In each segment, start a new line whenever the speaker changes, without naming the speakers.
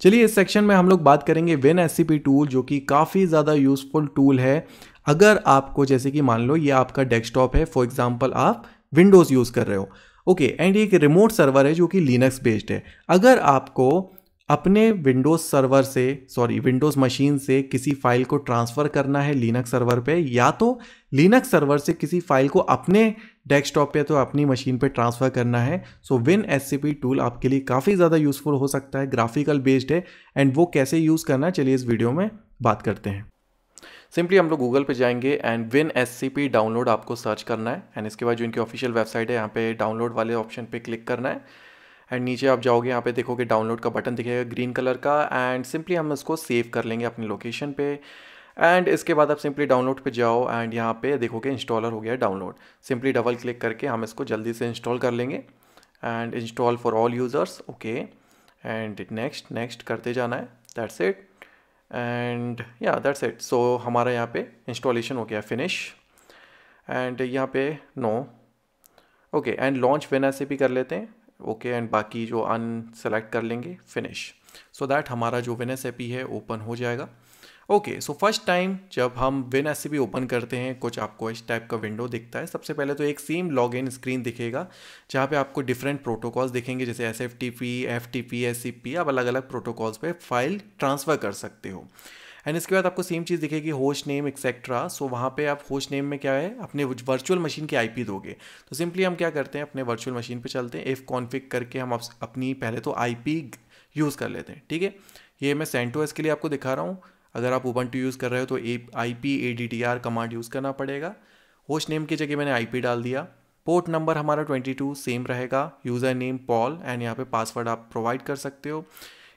चलिए इस सेक्शन में हम लोग बात करेंगे विन एस टूल जो कि काफ़ी ज़्यादा यूजफुल टूल है अगर आपको जैसे कि मान लो ये आपका डेस्कटॉप है फॉर एग्जाम्पल आप विंडोज़ यूज़ कर रहे हो ओके एंड ये एक रिमोट सर्वर है जो कि लिनक्स बेस्ड है अगर आपको अपने विंडोज़ सर्वर से सॉरी विंडोज़ मशीन से किसी फाइल को ट्रांसफ़र करना है लिनक्स सर्वर पे या तो लिनक्स सर्वर से किसी फाइल को अपने डेस्कटॉप पे तो अपनी मशीन पे ट्रांसफ़र करना है सो विन एस टूल आपके लिए काफ़ी ज़्यादा यूज़फुल हो सकता है ग्राफिकल बेस्ड है एंड वो कैसे यूज़ करना चलिए इस वीडियो में बात करते हैं सिंपली हम लोग गूगल पे जाएंगे एंड विन एस डाउनलोड आपको सर्च करना है एंड इसके बाद जो इनकी ऑफिशियल वेबसाइट है यहाँ पे डाउनलोड वाले ऑप्शन पे क्लिक करना है एंड नीचे आप जाओगे यहाँ पे देखोगे डाउनलोड का बटन दिखेगा ग्रीन कलर का एंड सिंपली हम इसको सेव कर लेंगे अपनी लोकेशन पे एंड इसके बाद आप सिंपली डाउनलोड पे जाओ एंड यहाँ पे देखोगे इंस्टॉलर हो गया डाउनलोड सिंपली डबल क्लिक करके हम इसको जल्दी से इंस्टॉल कर लेंगे and install for all users okay and next next करते जाना है दैट्स इट एंड या दैट्स इट सो हमारा यहाँ पे इंस्टॉलेशन हो गया फिनिश एंड यहाँ पे no okay and launch win ऐसे भी कर लेते हैं ओके एंड बाकी जो अन सेलेक्ट कर लेंगे फिनिश सो दैट हमारा जो विन एस है ओपन हो जाएगा ओके सो फर्स्ट टाइम जब हम विन एस ओपन करते हैं कुछ आपको इस टाइप का विंडो दिखता है सबसे पहले तो एक सेम लॉग इन स्क्रीन दिखेगा जहाँ पे आपको डिफरेंट प्रोटोकॉल्स दिखेंगे जैसे S F T P F T P S C P आप अलग अलग प्रोटोकॉल्स पे फाइल ट्रांसफ़र कर सकते हो एंड इसके बाद आपको सेम चीज़ दिखेगी होस्ट नेम एक्सेट्रा सो वहाँ पे आप होस्ट नेम में क्या है अपने वर्चुअल मशीन की आईपी दोगे तो सिंपली हम क्या करते हैं अपने वर्चुअल मशीन पे चलते हैं एफ कॉन्फिक करके हम अपनी पहले तो आईपी यूज़ कर लेते हैं ठीक है ये मैं सेंटो के लिए आपको दिखा रहा हूँ अगर आप ओपन टू यूज़ कर रहे हो तो A I P A D T R command use करना पड़ेगा होस्ट नेम की जगह मैंने आई पी डाल दिया पोर्ट नंबर हमारा 22 सेम रहेगा यूज़र नेम पॉल एंड यहाँ पे पासवर्ड आप प्रोवाइड कर सकते हो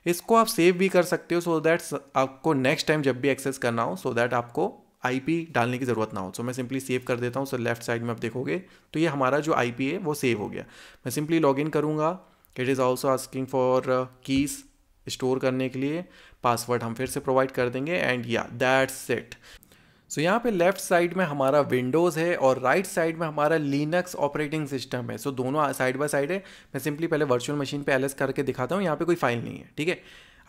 इसको आप सेव भी कर सकते हो सो so दैट आपको नेक्स्ट टाइम जब भी एक्सेस करना हो सो so दैट आपको आईपी डालने की ज़रूरत ना हो सो so मैं सिंपली सेव कर देता हूँ सो लेफ्ट साइड में आप देखोगे तो ये हमारा जो आईपी है वो सेव हो गया मैं सिंपली लॉग इन करूँगा it is also asking for keys store करने के लिए पासवर्ड हम फिर से प्रोवाइड कर देंगे एंड या दैट्स इट सो so, यहाँ पे लेफ्ट साइड में हमारा विंडोज़ है और राइट right साइड में हमारा लिनक्स ऑपरेटिंग सिस्टम है सो so, दोनों साइड बाय साइड है मैं सिंपली पहले वर्चुअल मशीन पे एल करके दिखाता हूँ यहाँ पे कोई फाइल नहीं है ठीक है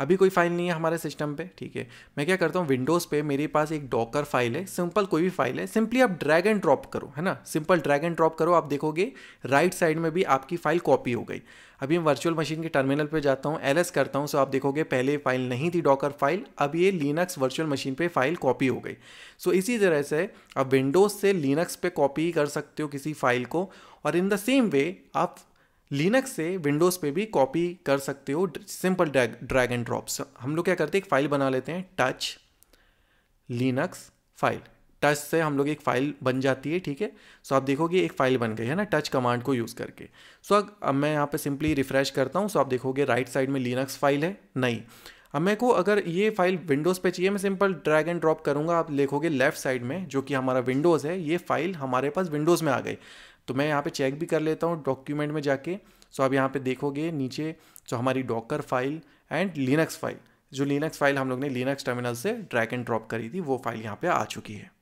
अभी कोई फाइल नहीं है हमारे सिस्टम पे ठीक है मैं क्या करता हूँ विंडोज़ पे मेरे पास एक डॉकर फाइल है सिंपल कोई भी फाइल है सिंपली आप ड्रैग एंड ड्रॉप करो है ना सिंपल ड्रैग एंड ड्रॉप करो आप देखोगे राइट साइड में भी आपकी फाइल कॉपी हो गई अभी मैं वर्चुअल मशीन के टर्मिनल पे जाता हूँ एल करता हूँ सो आप देखोगे पहले फाइल नहीं थी डॉकर फाइल अब ये लिनक्स वर्चुअल मशीन पे फाइल कॉपी हो गई सो so, इसी तरह से आप विंडोज़ से लिनक्स पे कॉपी कर सकते हो किसी फाइल को और इन द सेम वे आप लिनक्स से विंडोज़ पे भी कॉपी कर सकते हो सिंपल ड्रैग एंड ड्रॉप्स हम लोग क्या करते हैं एक फ़ाइल बना लेते हैं टच लिनक्स फाइल टच से हम लोग एक फ़ाइल बन जाती है ठीक है सो आप देखोगे एक फ़ाइल बन गई है ना टच कमांड को यूज़ करके सो अब मैं यहाँ पे सिंपली रिफ़्रेश करता हूँ सो आप देखोगे राइट साइड में लिनक्स फाइल है नहीं अब मेरे को अगर ये फाइल विंडोज़ पे चाहिए मैं सिंपल ड्रैग एंड ड्रॉप करूँगा आप देखोगे लेफ्ट साइड में जो कि हमारा विंडोज़ है ये फाइल हमारे पास विंडोज़ में आ गई तो मैं यहाँ पे चेक भी कर लेता हूँ डॉक्यूमेंट में जाके सो आप यहाँ पे देखोगे नीचे सो हमारी Docker file and Linux file जो लिनक्स फाइल हम लोग ने लिनक्स टर्मिनल से ड्रैग एंड ड्रॉप करी थी वो फाइल यहाँ पर आ चुकी है